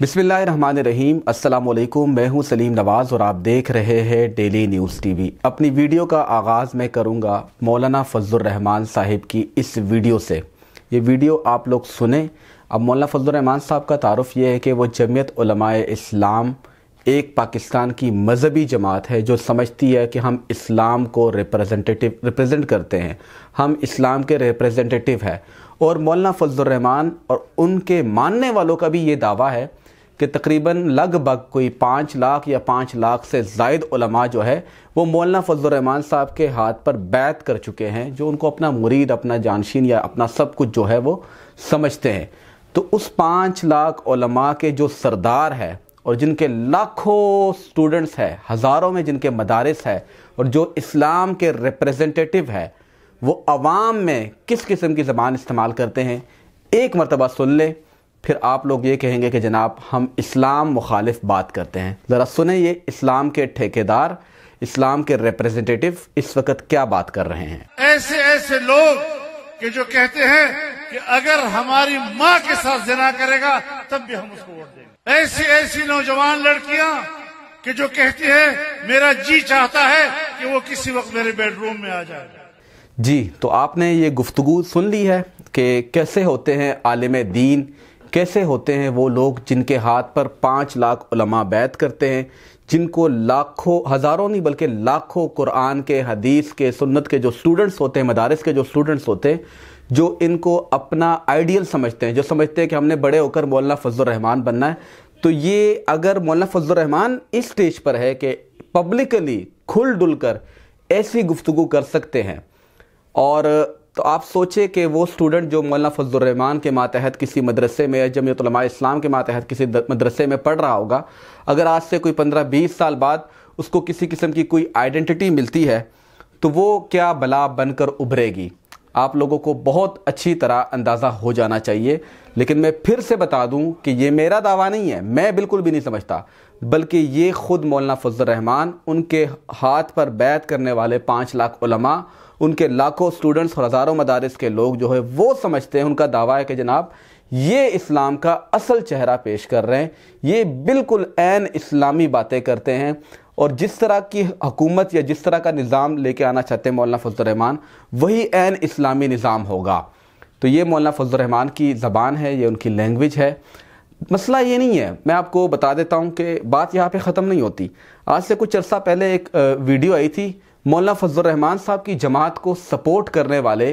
बिस्मिल्लाहिर्रहमानिर्रहीम अस्सलाम मैं हूं सलीम नवाज़ और आप देख रहे हैं डेली न्यूज़ टीवी अपनी वीडियो का आगाज़ मैं करूंगा मौलाना रहमान साहिब की इस वीडियो से ये वीडियो आप लोग सुने अब मौलाना फजलरहमान साहब का तारफ़ ये है कि वो जमीयत इस्लाम एक पाकिस्तान की मजहबी जमात है जो समझती है कि हम इस्लाम को रिप्रेजेंटेटिव रिप्रेजेंट करते हैं हम इस्लाम के रिप्रेजेंटेटिव है और मौलाना फजलरहमान और उनके मानने वालों का भी ये दावा है कि तकरीबन लगभग कोई पाँच लाख या पाँच लाख से जायद उलमा जो है वो मौलाना फजलरहमान साहब के हाथ पर बैत कर चुके हैं जो उनको अपना मुरीद अपना जानशीन या अपना सब कुछ जो है वो समझते हैं तो उस पाँच लाख उलमा के जो सरदार है और जिनके लाखों स्टूडेंट्स हैं हज़ारों में जिनके मदारस है और जो इस्लाम के रिप्रेजेंटेटिव है वो आवाम में किस किस्म की ज़बान इस्तेमाल करते हैं एक मरतबा सुन लें फिर आप लोग ये कहेंगे कि जनाब हम इस्लाम मुखालिफ बात करते हैं ज़रा सुने ये इस्लाम के ठेकेदार इस्लाम के रिप्रेजेंटेटिव इस वक्त क्या बात कर रहे हैं ऐसे ऐसे लोग कि जो कहते हैं कि अगर हमारी माँ के साथ जना करेगा तब भी हम उसको वोट देंगे ऐसी ऐसी नौजवान लड़कियां कि जो कहती है मेरा जी चाहता है कि वो किसी वक्त मेरे बेडरूम में आ जाए जी तो आपने ये गुफ्तगु सुन ली है कि कैसे होते हैं आलिम दीन कैसे होते हैं वो लोग जिनके हाथ पर पाँच लाख उलमा बैत करते हैं जिनको लाखों हज़ारों नहीं बल्कि लाखों कुरान के हदीस के सुन्नत के जो स्टूडेंट्स होते हैं मदारस के जो स्टूडेंट्स होते हैं जो इनको अपना आइडियल समझते हैं जो समझते हैं कि हमने बड़े होकर मौलाना फजलरहमान बनना है तो ये अगर मौलाना फजलरहमान इस स्टेज पर है कि पब्लिकली खुल डुल कर ऐसी गुफ्तु कर सकते हैं और तो आप सोचें कि वो स्टूडेंट जो मौलाना फजलरहमान के मातहत किसी मदरसे में या इस्लाम के मातहत किसी मदरसे में पढ़ रहा होगा अगर आज से कोई पंद्रह बीस साल बाद उसको किसी किस्म की कोई आइडेंटिटी मिलती है तो वो क्या बला बनकर उभरेगी आप लोगों को बहुत अच्छी तरह अंदाज़ा हो जाना चाहिए लेकिन मैं फिर से बता दूं कि ये मेरा दावा नहीं है मैं बिल्कुल भी नहीं समझता बल्कि ये ख़ुद मौलाना फजल रहमान उनके हाथ पर बैत करने वाले पाँच लाख उलमा उनके लाखों स्टूडेंट्स और हज़ारों मदारस के लोग जो है वो समझते हैं उनका दावा है कि जनाब ये इस्लाम का असल चेहरा पेश कर रहे हैं ये बिल्कुल एन इस्लामी बातें करते हैं और जिस तरह की हुकूमत या जिस तरह का निज़ाम लेके आना चाहते हैं मौलाना फजलरहमान वही एन इस्लामी निज़ाम होगा तो ये मौलाना फजलरहमान की ज़बान है ये उनकी लैंग्वेज है मसला ये नहीं है मैं आपको बता देता हूँ कि बात यहाँ पे ख़त्म नहीं होती आज से कुछ अर्सा पहले एक वीडियो आई थी मौलाना रहमान साहब की जमात को सपोर्ट करने वाले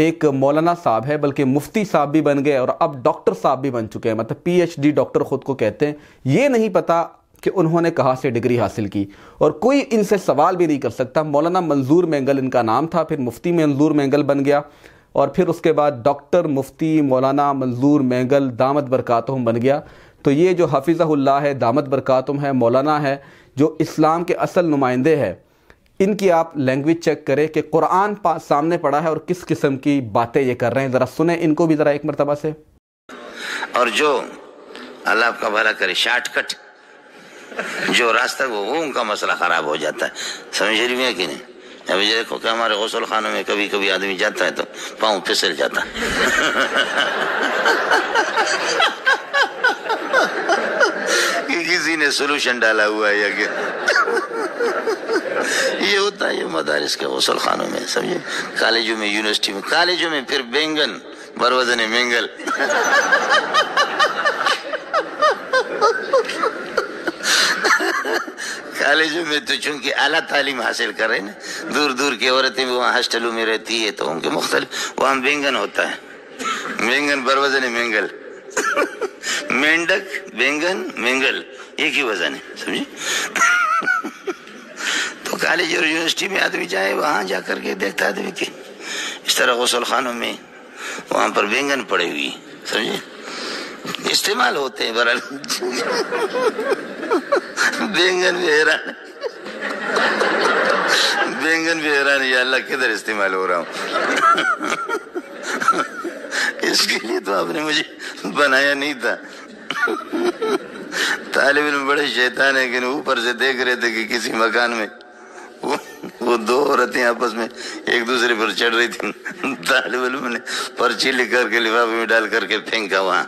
एक मौलाना साहब है बल्कि मुफ्ती साहब भी बन गए और अब डॉक्टर साहब भी बन चुके हैं मतलब पीएचडी डॉक्टर ख़ुद को कहते हैं ये नहीं पता कि उन्होंने कहाँ से डिग्री हासिल की और कोई इनसे सवाल भी नहीं कर सकता मौलाना मंजूर मैंगल इनका नाम था फिर मुफ्ती मंजूर मैंगल बन गया और फिर उसके बाद डॉक्टर मुफ्ती मौलाना मंजूर मैंगल दामद बरकातम बन गया तो ये जो हफिज़हुल्ला है दामद बरकातम है मौलाना है जो इस्लाम के असल नुमाइंदे हैं इनकी आप लैंग्वेज चेक करें कि कुरान सामने पड़ा है और किस किस्म की बातें ये कर रहे हैं ज़रा सुने इनको भी ज़रा एक मरतबा से और जो अल्लाह का भला करे शॉर्टकट जो रास्ता वो वो उनका मसला ख़राब हो जाता है समझ रही है कि नहीं अभी देखो कि हमारे गौसल खानों में कभी कभी आदमी जाता है तो पाँव फिसल जाता है कि किसी ने सोल्यूशन डाला हुआ है या क्या ये होता है ये मदारस के गसल खानों में समझे कॉलेजों में यूनिवर्सिटी में कॉलेजों में फिर बेंगन बरवजन मेंगल कॉलेजों में तो चूंकि अला तालीम हासिल कर रहे ना दूर दूर की औरतें भी वहाँ हॉस्टलों में रहती है तो उनके मुख्तलिफ वहाँ बेंगन होता है बैंगन बरवजन मेंगल मेंढक बेंगन मेंगल एक ही वजन है समझे कॉलेज और यूनिवर्सिटी में आदमी जाए वहां जा के देखता आदमी की इस तरह गसल खानों में वहां पर बैंगन पड़े हुई समझे इस्तेमाल होते हैं बरल बैंगन भी हैरान बैंगन भी हैरान या अल्लाह किधर इस्तेमाल हो रहा हूँ इसके लिए तो आपने मुझे बनाया नहीं था तालिब बड़े शैतान है कि ऊपर से देख रहे थे कि किसी मकान में वो, वो दो औरतें आपस में एक दूसरे पर चढ़ रही थी तालब बलू मैंने पर्ची लिख करके लिफाफे में डाल करके फेंका वहाँ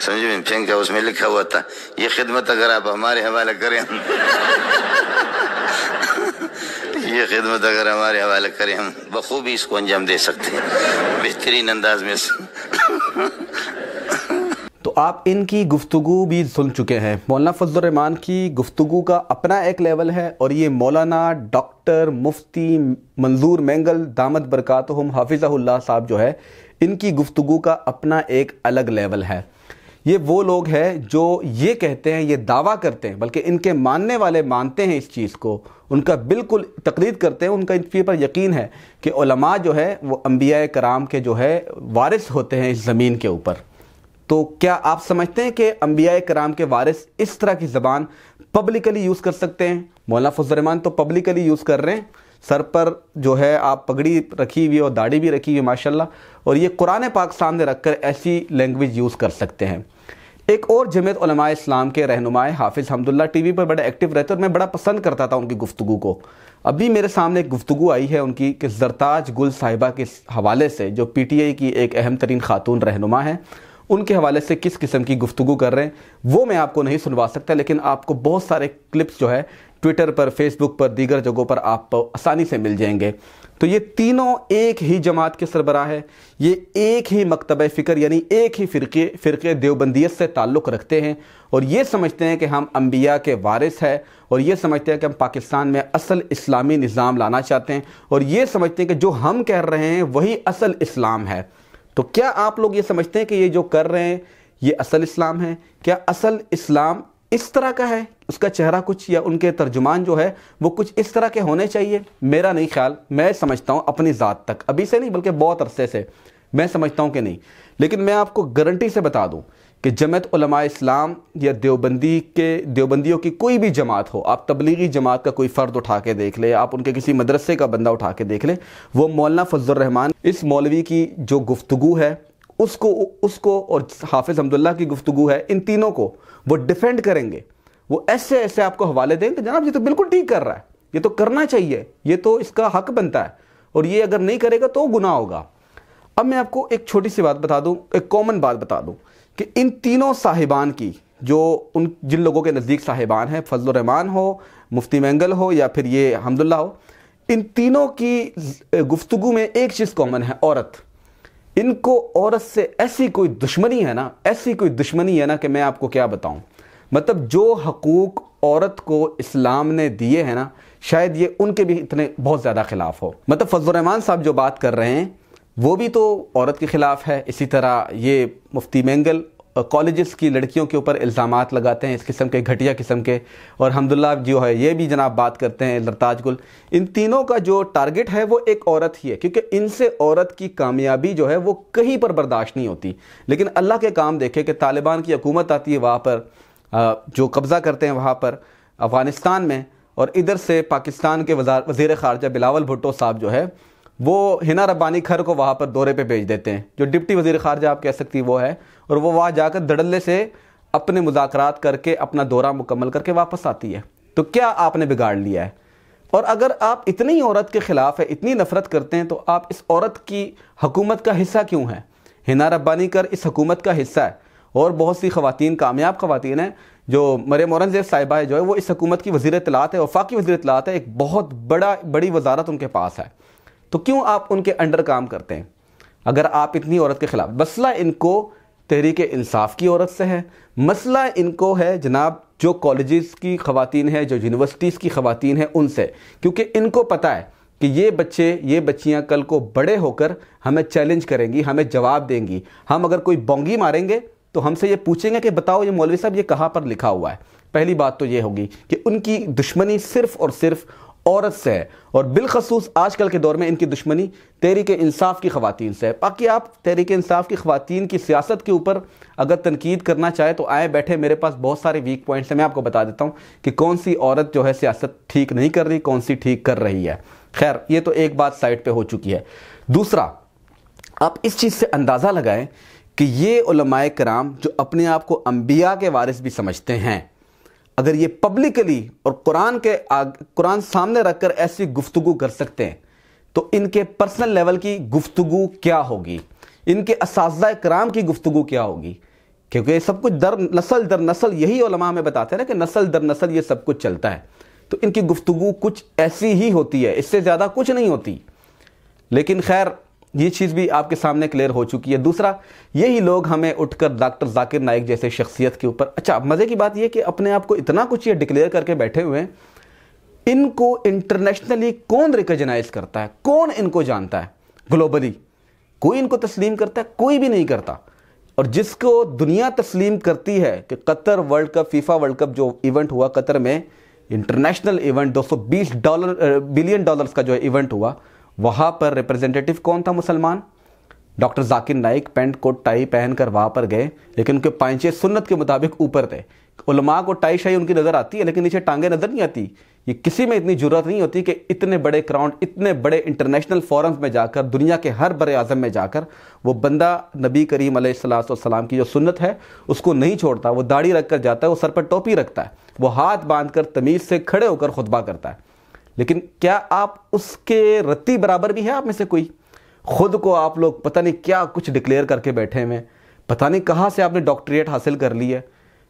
समझ में फेंका उसमें लिखा हुआ था ये खिदमत अगर आप हमारे हवाले करें हम ये खिदमत अगर हमारे हवाले करें हम बखूबी इसको अंजाम दे सकते हैं बेहतरीन अंदाज में तो आप इनकी गुफ्तु भी सुन चुके हैं मौलाना फजलरहमान की गुफ्तु का अपना एक लेवल है और ये मौलाना डॉक्टर मुफ्ती मंजूर मैंगल दामद बरकत हम हाफिज़ाल्ला साहब जो है इनकी गुफ्तु का अपना एक अलग लेवल है ये वो लोग हैं जो ये कहते हैं ये दावा करते हैं बल्कि इनके मानने वाले मानते हैं इस चीज़ को उनका बिल्कुल तकलीद करते हैं उनका इस पर यकीन है कि जो है वो अम्बिया कराम के जो है वारिस होते हैं इस ज़मीन के ऊपर तो क्या आप समझते हैं कि अम्बिया कराम के वारिस इस तरह की ज़बान पब्लिकली यूज़ कर सकते हैं मौलाना फजलरहमान तो पब्लिकली यूज़ कर रहे हैं सर पर जो है आप पगड़ी रखी हुई और दाढ़ी भी रखी हुई माशाल्लाह और ये कुरान पाक सामने रखकर ऐसी लैंग्वेज यूज़ कर सकते हैं एक और उलमा इस्लाम के रहनुमाए हाफिज़ हमदुल्ला टीवी पर बड़े एक्टिव रहते और मैं बड़ा पसंद करता था उनकी गुफ्तु को अभी मेरे सामने एक गुफ्तु आई है उनकी कि जरताज गुल साहिबा के हवाले से जो पी टी आई की एक अहम तरीन खातून रहनुमा है उनके हवाले से किस किस्म की गुफ्तु कर रहे हैं वो मैं आपको नहीं सुनवा सकता लेकिन आपको बहुत सारे क्लिप्स जो है ट्विटर पर फेसबुक पर दीगर जगहों पर आप आसानी से मिल जाएंगे तो ये तीनों एक ही जमात के सरबरा है ये एक ही मकतब फ़िक्र यानी एक ही फ़िरके फ़िरके देवबंदियत से ताल्लुक़ रखते हैं और ये समझते हैं कि हम अम्बिया के वारिस है और ये समझते हैं कि हम पाकिस्तान में असल इस्लामी निज़ाम लाना चाहते हैं और ये समझते हैं कि जो हम कह रहे हैं वही असल इस्लाम है तो क्या आप लोग ये समझते हैं कि ये जो कर रहे हैं ये असल इस्लाम है क्या असल इस्लाम इस तरह का है उसका चेहरा कुछ या उनके तर्जुमान जो है वो कुछ इस तरह के होने चाहिए मेरा नहीं ख्याल मैं समझता हूँ अपनी ज़ात तक अभी से नहीं बल्कि बहुत अरसे से मैं समझता हूँ कि नहीं लेकिन मैं आपको गारंटी से बता दूँ कि जमत इस्लाम या देवबंदी के देवबंदियों की कोई भी जमात हो आप तबलीगी जमात का कोई फ़र्द उठा के देख लें आप उनके किसी मदरसे का बंदा उठा के देख लें वो मौलाना फजलरहमान इस मौलवी की जो गुफ्तु है उसको उसको और हाफिज़ हमदुल्ला की गुफ्तु है इन तीनों को वो डिफेंड करेंगे वो ऐसे ऐसे आपको हवाले देंगे जनाब ये तो बिल्कुल ठीक कर रहा है ये तो करना चाहिए ये तो इसका हक बनता है और ये अगर नहीं करेगा तो गुना होगा अब मैं आपको एक छोटी सी बात बता दूं एक कॉमन बात बता दूं कि इन तीनों साहिबान की जो उन जिन लोगों के नज़दीक साहिबान हैं फजल रहमान हो मुफ्ती मैंगल हो या फिर ये हमदुल्ला हो इन तीनों की गुफ्तु में एक चीज़ कॉमन है औरत इनको औरत से ऐसी कोई दुश्मनी है ना ऐसी कोई दुश्मनी है ना कि मैं आपको क्या बताऊं मतलब जो हकूक़ औरत को इस्लाम ने दिए हैं ना शायद ये उनके भी इतने बहुत ज़्यादा खिलाफ हो मतलब फजल रहमान साहब जो बात कर रहे हैं वो भी तो औरत के ख़िलाफ़ है इसी तरह ये मुफ्ती मैंगल कॉलेज़ की लड़कियों के ऊपर इल्ज़ाम लगाते हैं इस किस्म के घटिया किस्म के और हमदुल्ला जो है ये भी जनाब बात करते हैं लरताज गुल इन तीनों का जो टारगेट है वो एक औरत ही है क्योंकि इनसे औरत की कामयाबी जो है वो कहीं पर बर्दाश्त नहीं होती लेकिन अल्लाह के काम देखे कि तालिबान की हकूमत आती है वहाँ पर जो कब्ज़ा करते हैं वहाँ पर अफ़गानिस्तान में और इधर से पाकिस्तान के वज़ार वज़ी ख़ारजा बिलावल भुट्टो साहब जो है वो हिना रब्बानी खर को वहाँ पर दौरे पे भेज देते हैं जो डिप्टी वजीर खारजा आप कह सकती वो है और वो वहाँ जाकर धड़ल्ले से अपने मुजाकर करके अपना दौरा मुकम्मल करके वापस आती है तो क्या आपने बिगाड़ लिया है और अगर आप इतनी औरत के ख़िलाफ़ है इतनी नफ़रत करते हैं तो आप इस औरत की हकूमत का हिस्सा क्यों है हिना रब्बानी कर इस हकूमत का हिस्सा है और बहुत सी खातन कामयाब खातन हैं जो मरियम औरंगज़ेब साहिबा है जो है वो इस हकूमत की वजीर तलात है वफाकी वजी तलात है एक बहुत बड़ा बड़ी वजारत उनके पास है तो क्यों आप उनके अंडर काम करते हैं अगर आप इतनी औरत के ख़िलाफ़ मसला इनको तहरीक इंसाफ की औरत से है मसला इनको है जनाब जो कॉलेजेस की खातन है जो यूनिवर्सिटीज़ की खातन है उनसे क्योंकि इनको पता है कि ये बच्चे ये बच्चियां कल को बड़े होकर हमें चैलेंज करेंगी हमें जवाब देंगी हम अगर कोई बोंगी मारेंगे तो हमसे ये पूछेंगे कि बताओ ये मौलवी साहब ये कहाँ पर लिखा हुआ है पहली बात तो ये होगी कि उनकी दुश्मनी सिर्फ़ और सिर्फ़ औरत से है और बिलखसूस आजकल के दौर में इनकी दुश्मनी तहरीक इंसाफ की खातन से है बाकी आप तहरीक इंसाफ की खातन की सियासत के ऊपर अगर तनकीद करना चाहे तो आए बैठे मेरे पास बहुत सारे वीक पॉइंट्स हैं मैं आपको बता देता हूँ कि कौन सी औरत जो है सियासत ठीक नहीं कर रही कौन सी ठीक कर रही है खैर ये तो एक बात साइड पर हो चुकी है दूसरा आप इस चीज़ से अंदाज़ा लगाएं कि ये कराम जो अपने आप को अम्बिया के वारिस भी समझते हैं अगर ये पब्लिकली और कुरान के कुरान सामने रखकर ऐसी गुफ्तु कर सकते हैं तो इनके पर्सनल लेवल की गुफ्तु क्या होगी इनके इस कराम की गुफ्तु क्या होगी क्योंकि ये सब कुछ दर नसल दर नसल यही ओलमा में बताते हैं ना कि नसल दर नसल ये सब कुछ चलता है तो इनकी गुफ्तु कुछ ऐसी ही होती है इससे ज़्यादा कुछ नहीं होती लेकिन खैर ये चीज़ भी आपके सामने क्लियर हो चुकी है दूसरा यही लोग हमें उठकर डॉक्टर जाकिर नाइक जैसे शख्सियत के ऊपर अच्छा मज़े की बात यह कि अपने आप को इतना कुछ ये डिक्लेयर करके बैठे हुए हैं इनको इंटरनेशनली कौन रिकॉग्नाइज करता है कौन इनको जानता है ग्लोबली कोई इनको तस्लीम करता है कोई भी नहीं करता और जिसको दुनिया तस्लीम करती है कि Qatar World Cup FIFA World Cup जो इवेंट हुआ कतर में international event 220 dollar billion dollars का जो इवेंट हुआ वहाँ पर रिप्रेजेंटेटिव कौन था मुसलमान doctor Zakir Naik pant coat tie पहन कर वहाँ पर गए लेकिन उनके पैंचे सुन्नत के मुताबिक ऊपर थे उलमा को टाई शाही उनकी नज़र आती है लेकिन नीचे टांगे नज़र नहीं आती ये किसी में इतनी जरूरत नहीं होती कि इतने बड़े क्राउंड इतने बड़े इंटरनेशनल फोरम्स में जाकर दुनिया के हर बड़े आजम में जाकर वो बंदा नबी करीम सलाम की जो सुन्नत है उसको नहीं छोड़ता वो दाढ़ी रख कर जाता है वो सर पर टोपी रखता है वो हाथ बांध कर तमीज़ से खड़े होकर खुतबा करता है लेकिन क्या आप उसके रत्ती बराबर भी है आप में से कोई खुद को आप लोग पता नहीं क्या कुछ डिक्लेयर करके बैठे हुए पता नहीं कहाँ से आपने डॉक्टरेट हासिल कर ली है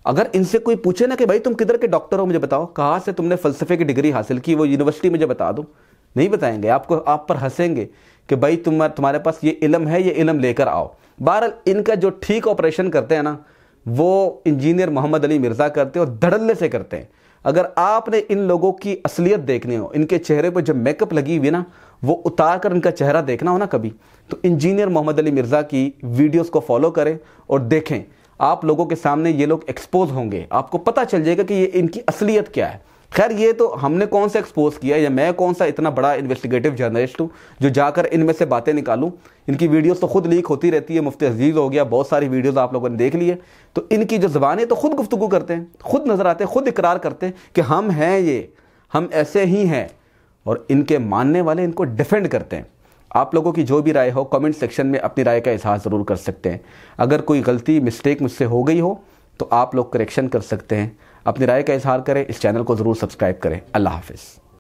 अगर इनसे कोई पूछे ना कि भाई तुम किधर के डॉक्टर हो मुझे बताओ कहाँ से तुमने फलसफे की डिग्री हासिल की वो यूनिवर्सिटी मुझे बता दो नहीं बताएंगे आपको आप पर हंसेंगे कि भाई तुम तुम्हारे पास ये इलम है ये इलम लेकर आओ बहरहाल इनका जो ठीक ऑपरेशन करते हैं ना वो इंजीनियर मोहम्मद अली मिर्ज़ा करते हैं और धड़ल्ले से करते हैं अगर आपने इन लोगों की असलियत देखनी हो इनके चेहरे पर जब मेकअप लगी हुई ना वो उतार कर इनका चेहरा देखना हो ना कभी तो इंजीनियर मोहम्मद अली मिर्ज़ा की वीडियोस को फॉलो करें और देखें आप लोगों के सामने ये लोग एक्सपोज होंगे आपको पता चल जाएगा कि ये इनकी असलियत क्या है खैर ये तो हमने कौन सा एक्सपोज किया या मैं कौन सा इतना बड़ा इन्वेस्टिगेटिव जर्नलिस्ट हूँ जो जाकर इनमें से बातें निकालूँ इनकी वीडियोस तो खुद लीक होती रहती है मुफ्ती अजीज़ हो गया बहुत सारी वीडियोस आप लोगों ने देख ली है तो इनकी जो ज़बान है तो खुद गुफ्तु करते हैं खुद नज़र आते हैं खुद इकरार करते हैं कि हम हैं ये हम ऐसे ही हैं और इनके मानने वाले इनको डिफेंड करते हैं आप लोगों की जो भी राय हो कमेंट सेक्शन में अपनी राय का इजहार ज़रूर कर सकते हैं अगर कोई गलती मिस्टेक मुझसे हो गई हो तो आप लोग करेक्शन कर सकते हैं अपनी राय का इजहार करें इस चैनल को ज़रूर सब्सक्राइब करें अल्लाह हाफिज़